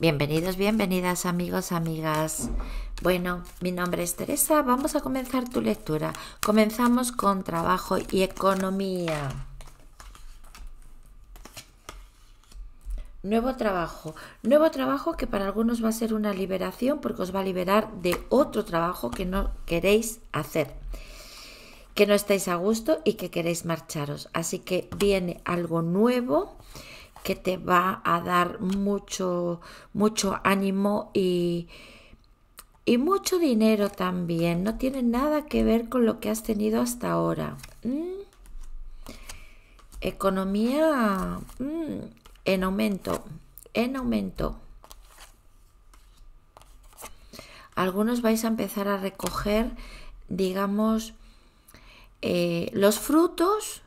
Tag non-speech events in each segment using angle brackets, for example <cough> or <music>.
Bienvenidos, bienvenidas amigos, amigas. Bueno, mi nombre es Teresa, vamos a comenzar tu lectura. Comenzamos con trabajo y economía. Nuevo trabajo. Nuevo trabajo que para algunos va a ser una liberación porque os va a liberar de otro trabajo que no queréis hacer, que no estáis a gusto y que queréis marcharos. Así que viene algo nuevo que te va a dar mucho, mucho ánimo y, y mucho dinero también. No tiene nada que ver con lo que has tenido hasta ahora. Mm. Economía mm, en aumento, en aumento. Algunos vais a empezar a recoger, digamos, eh, los frutos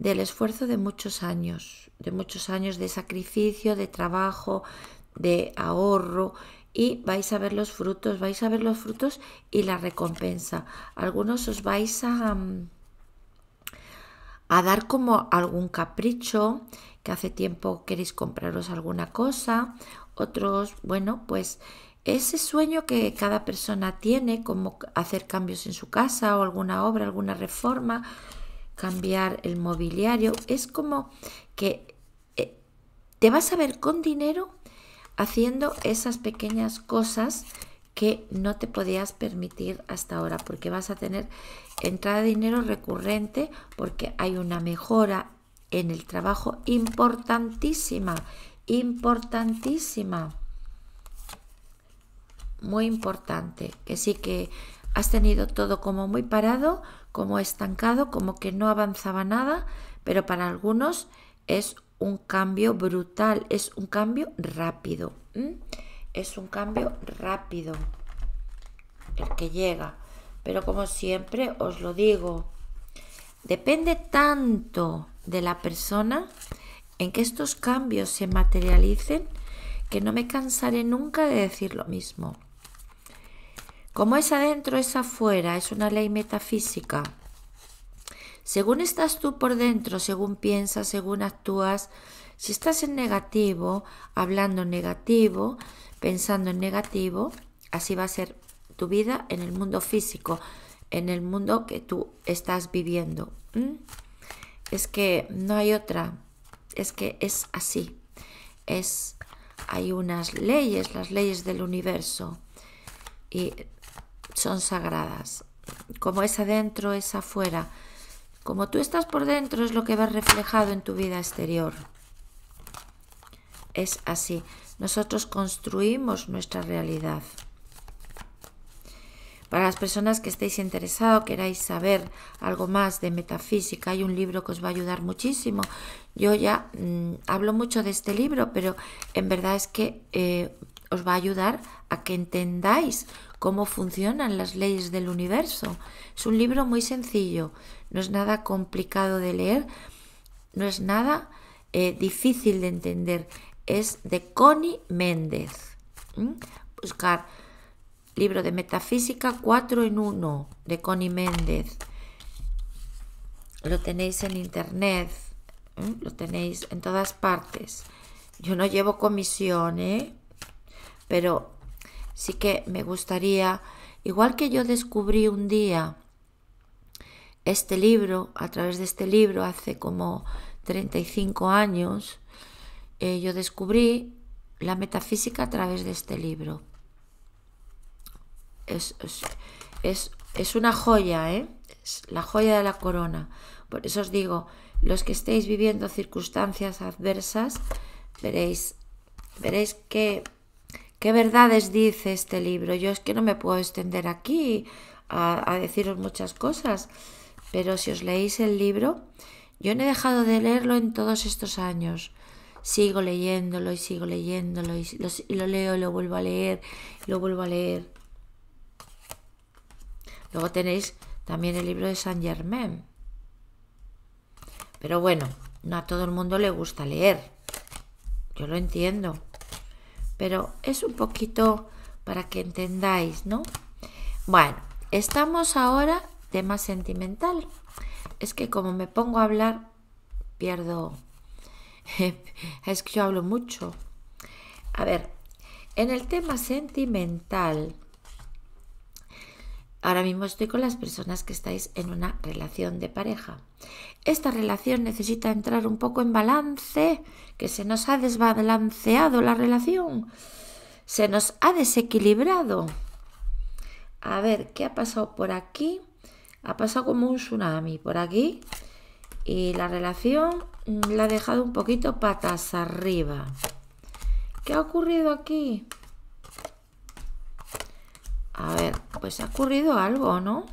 del esfuerzo de muchos años, de muchos años de sacrificio, de trabajo, de ahorro y vais a ver los frutos, vais a ver los frutos y la recompensa. Algunos os vais a, mm, dar como algún capricho, que hace tiempo queréis compraros alguna cosa, otros, bueno, pues ese sueño que cada persona tiene, como hacer cambios en su casa o alguna obra, alguna reforma, cambiar el mobiliario. Es como que eh, te vas a ver con dinero haciendo esas pequeñas cosas que no te podías permitir hasta ahora, porque vas a tener entrada de dinero recurrente, porque hay una mejora en el trabajo importantísima, importantísima, muy importante, que sí que has tenido todo como muy parado, como estancado, como que no avanzaba nada, pero para algunos es un cambio brutal, es un cambio rápido. Es un cambio rápido el que llega. Pero como siempre os lo digo, depende tanto de la persona en que estos cambios se materialicen que no me cansaré nunca de decir lo mismo. Como es adentro, es afuera, es una ley metafísica. Según estás tú por dentro, según piensas, según actúas, si estás en negativo, hablando negativo, pensando en negativo, así va a ser tu vida en el mundo físico, en el mundo que tú estás viviendo. Es que no hay otra, es que es así. Es hay unas leyes, las leyes del universo y son sagradas. Como es adentro, es afuera. Como tú estás por dentro es lo que va reflejado en tu vida exterior. Es así. Nosotros construimos nuestra realidad. Para las personas que estéis interesados, queráis saber algo más de metafísica, hay un libro que os va a ayudar muchísimo. Yo ya mm, hablo mucho de este libro, pero en verdad es que eh, os va a ayudar a que entendáis cómo funcionan las leyes del universo. Es un libro muy sencillo, no es nada complicado de leer, no es nada eh, difícil de entender. Es de Connie Méndez. ¿Mm? Buscar libro de metafísica 4 en 1 de Connie Méndez. Lo tenéis en internet, ¿eh? lo tenéis en todas partes. Yo no llevo comisión, ¿eh? pero sí que me gustaría, igual que yo descubrí un día este libro, a través de este libro, hace como 35 años, eh, yo descubrí la metafísica a través de este libro. Es, es, es, una joya, ¿eh? es la joya de la corona. Por eso os digo, los que estéis viviendo circunstancias adversas, veréis, veréis que ¿Qué verdades dice este libro? Yo es que no me puedo extender aquí a, deciros muchas cosas, pero si os leéis el libro, yo no he dejado de leerlo en todos estos años sigo leyéndolo y sigo leyéndolo y lo, leo y lo vuelvo a leer y lo vuelvo a leer. Luego tenéis también el libro de Saint Germain. Pero bueno, no a todo el mundo le gusta leer. Yo lo entiendo pero es un poquito para que entendáis, ¿no? Bueno, estamos ahora tema sentimental. Es que como me pongo a hablar, pierdo... <laughs> es que yo hablo mucho. A ver, en el tema sentimental, ahora mismo estoy con las personas que estáis en una relación de pareja. Esta relación necesita entrar un poco en balance, que se nos ha desbalanceado la relación, se nos ha desequilibrado. A ver, ¿qué ha pasado por aquí? Ha pasado como un tsunami por aquí y la relación mm, la ha dejado un poquito patas arriba. ¿Qué ha ocurrido aquí? A ver, pues ha ocurrido algo, ¿no?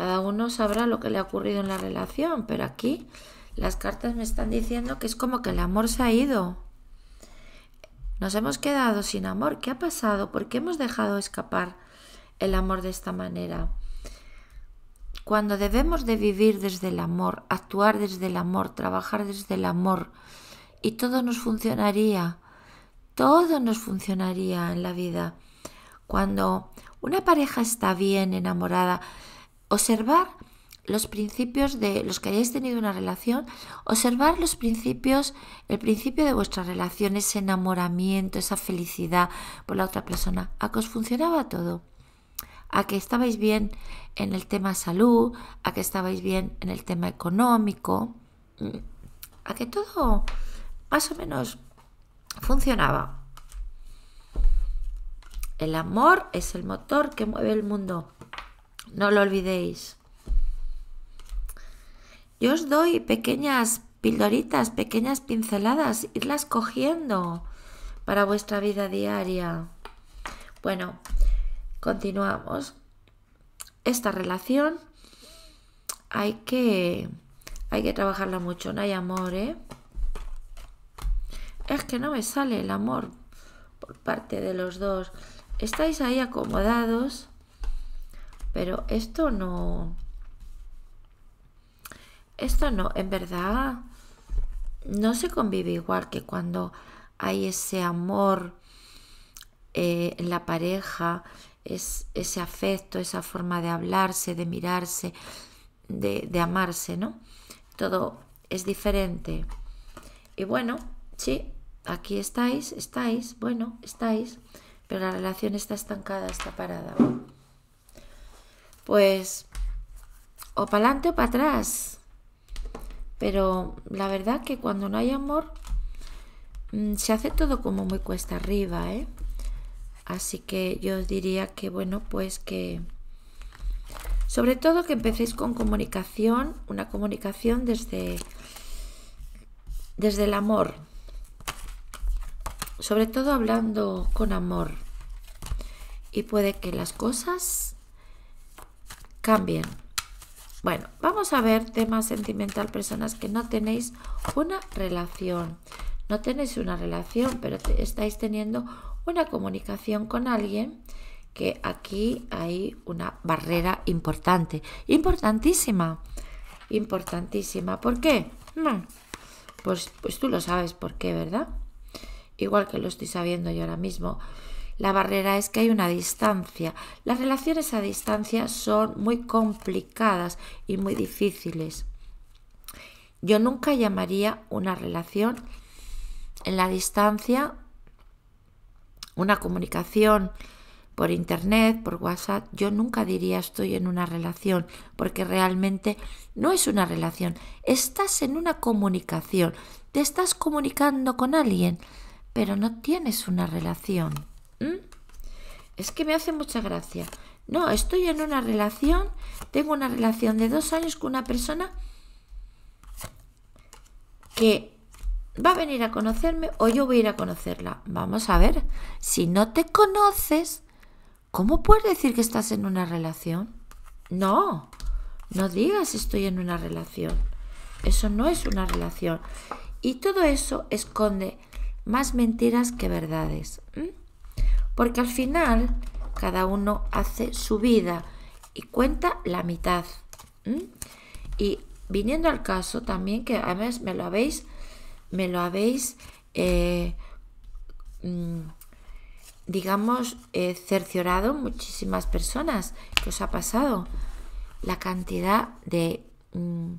Cada uno sabrá lo que le ha ocurrido en la relación, pero aquí las cartas me están diciendo que es como que el amor se ha ido. Nos hemos quedado sin amor. ¿Qué ha pasado? ¿Por qué hemos dejado escapar el amor de esta manera? Cuando debemos de vivir desde el amor, actuar desde el amor, trabajar desde el amor, y todo nos funcionaría, todo nos funcionaría en la vida. Cuando una pareja está bien enamorada, observar los principios de los que hayáis tenido una relación, observar los principios, el principio de vuestra relación, ese enamoramiento, esa felicidad por la otra persona, a que os funcionaba todo, a que estabais bien en el tema salud, a que estabais bien en el tema económico, mm, a que todo más o menos funcionaba. El amor es el motor que mueve el mundo no lo olvidéis. Yo os doy pequeñas pildoritas, pequeñas pinceladas, irlas cogiendo para vuestra vida diaria. Bueno, continuamos. Esta relación hay que, hay que trabajarla mucho, no hay amor, ¿eh? Es que no me sale el amor por parte de los dos. Estáis ahí acomodados pero esto no... Esto no, en verdad, no se convive igual que cuando hay ese amor eh, en la pareja, es, ese afecto, esa forma de hablarse, de mirarse, de, de amarse, ¿no? Todo es diferente. Y bueno, sí, aquí estáis, estáis, bueno, estáis, pero la relación está estancada, está parada pues o para adelante o para atrás. Pero la verdad que cuando no hay amor mm, se hace todo como muy cuesta arriba, ¿eh? Así que yo diría que, bueno, pues que... Sobre todo que empecéis con comunicación, una comunicación desde, desde el amor. Sobre todo hablando con amor. Y puede que las cosas cambien. Bueno, vamos a ver tema sentimental, personas que no tenéis una relación. No tenéis una relación, pero estáis teniendo una comunicación con alguien que aquí hay una barrera importante, importantísima, importantísima. ¿Por qué? Hmm. Pues, pues tú lo sabes por qué, ¿verdad? Igual que lo estoy sabiendo yo ahora mismo. La barrera es que hay una distancia. Las relaciones a distancia son muy complicadas y muy difíciles. Yo nunca llamaría una relación en la distancia una comunicación por internet, por WhatsApp, yo nunca diría estoy en una relación, porque realmente no es una relación, estás en una comunicación, te estás comunicando con alguien, pero no tienes una relación. ¿Mm? Es que me hace mucha gracia. No, estoy en una relación, tengo una relación de dos años con una persona que va a venir a conocerme o yo voy a ir a conocerla. Vamos a ver, si no te conoces, ¿cómo puedes decir que estás en una relación? No, no digas estoy en una relación. Eso no es una relación. Y todo eso esconde más mentiras que verdades porque al final cada uno hace su vida y cuenta la mitad. Y viniendo al caso también, que además me lo habéis, me lo habéis, eh, mm, digamos, eh, cerciorado muchísimas personas que os ha pasado la cantidad de, mm,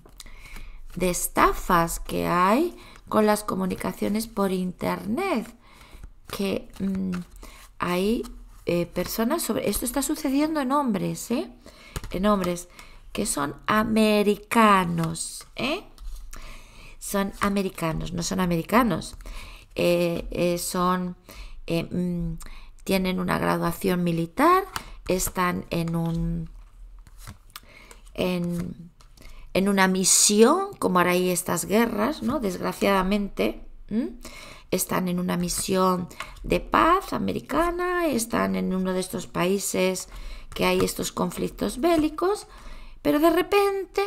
de estafas que hay con las comunicaciones por internet que mm, hay eh, personas sobre... Esto está sucediendo en hombres, ¿eh? En hombres que son americanos, ¿eh? Son americanos, no son americanos. Eh, eh, son... Mm, tienen una graduación militar, están en un... En, una misión, como ahora hay estas guerras, ¿no? Desgraciadamente están en una misión de paz americana, están en uno de estos países que hay estos conflictos bélicos, pero de repente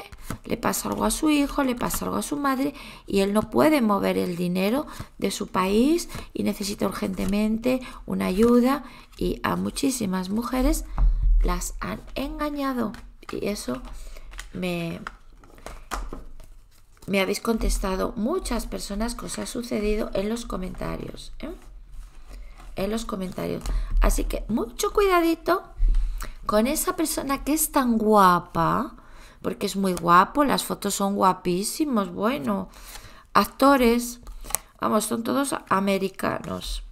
le pasa algo a su hijo, le pasa algo a su madre y él no puede mover el dinero de su país y necesita urgentemente una ayuda y a muchísimas mujeres las han engañado y eso me, me habéis contestado muchas personas que os ha sucedido en los comentarios. ¿eh? En los comentarios. Así que mucho cuidadito con esa persona que es tan guapa, porque es muy guapo, las fotos son guapísimos, bueno, actores, vamos, son todos americanos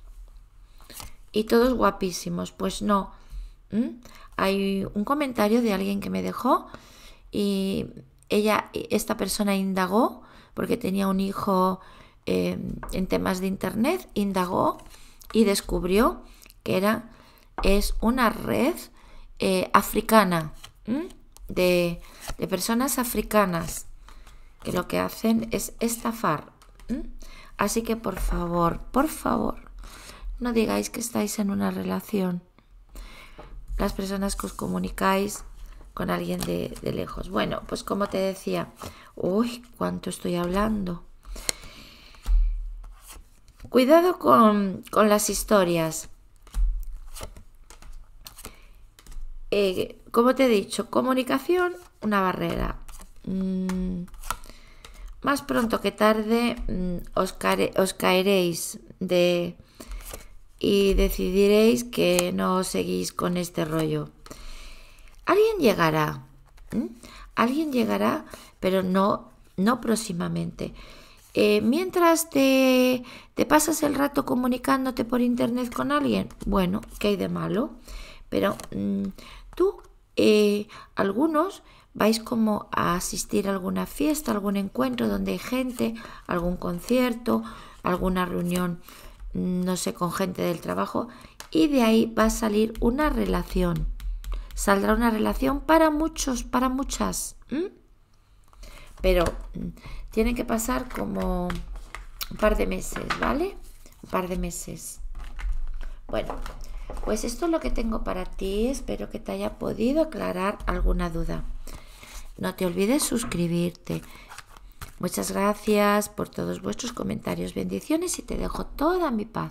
y todos guapísimos, pues no. Hay un comentario de alguien que me dejó y ella, e, esta persona indagó, porque tenía un hijo eh, en temas de internet, indagó y descubrió que era, es una red eh, africana, de, personas africanas, que lo que hacen es estafar. Así que por favor, por favor, no digáis que estáis en una relación. Las personas que os comunicáis con alguien de, lejos. Bueno, pues como te decía, uy, cuánto estoy hablando. Cuidado con, las historias. Eh, como te he dicho, comunicación, una barrera. Mm, más pronto que tarde mm, os, caeréis de, y decidiréis que no seguís con este rollo. Alguien llegará, alguien llegará, pero no, no próximamente. Eh, mientras te, te, pasas el rato comunicándote por internet con alguien, bueno, ¿qué hay de malo? Pero mm, tú, eh, algunos vais como a asistir a alguna fiesta, algún encuentro donde hay gente, algún concierto, alguna reunión, mm, no sé, con gente del trabajo, y de ahí va a salir una relación saldrá una relación para muchos, para muchas. Pero mm, tiene que pasar como un par de meses, ¿vale? Un par de meses. Bueno, pues esto es lo que tengo para ti. Espero que te haya podido aclarar alguna duda. No te olvides suscribirte. Muchas gracias por todos vuestros comentarios, bendiciones y te dejo toda mi paz.